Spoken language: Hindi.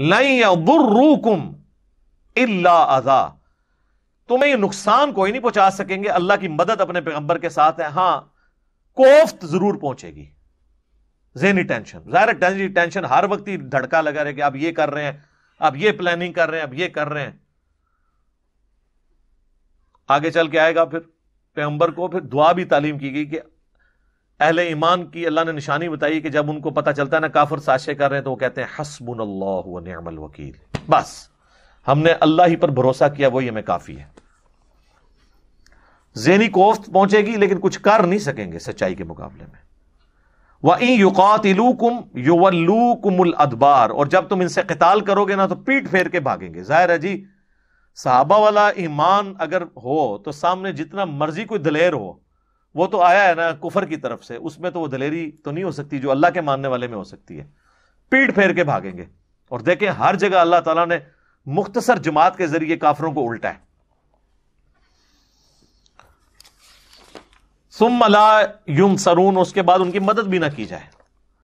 लईकुम इल्ला अजा तुम्हें नुकसान कोई नहीं पहुंचा सकेंगे अल्लाह की मदद अपने पैगंबर के साथ है हां कोफ्त जरूर पहुंचेगी जेनी टेंशन जाहिर टेंशन हर वक्त ही धड़का लगा रहे कि आप ये कर रहे हैं आप ये प्लानिंग कर रहे हैं आप ये कर रहे हैं आगे चल के आएगा फिर पैगंबर को फिर दुआ भी तालीम की गई कि अहले ईमान की अल्लाह ने निशानी बताई कि जब उनको पता चलता है ना काफिर साशे कर रहे हैं तो वो कहते हैं हसबुन अल्लाहमल वकील बस हमने अल्लाह ही पर भरोसा किया वही हमें काफी है जहनी कोफ्त पहुंचेगी लेकिन कुछ कर नहीं सकेंगे सच्चाई के मुकाबले में वहीं युकातिलूकुम युवल्लूकुमुल अदबार और जब तुम इनसे कताल करोगे ना तो पीट फेर के भागेंगे जाहिर है जी साहबा वाला ईमान अगर हो तो सामने जितना मर्जी कोई दलेर हो वो तो आया है ना कुफर की तरफ से उसमें तो वो दलेरी तो नहीं हो सकती जो अल्लाह के मानने वाले में हो सकती है पीट फेर के भागेंगे और देखें हर जगह अल्लाह तला ने मुख्तसर जमात के जरिए काफरों को उल्टा है सुम अला युम सरून उसके बाद उनकी मदद भी ना की जाए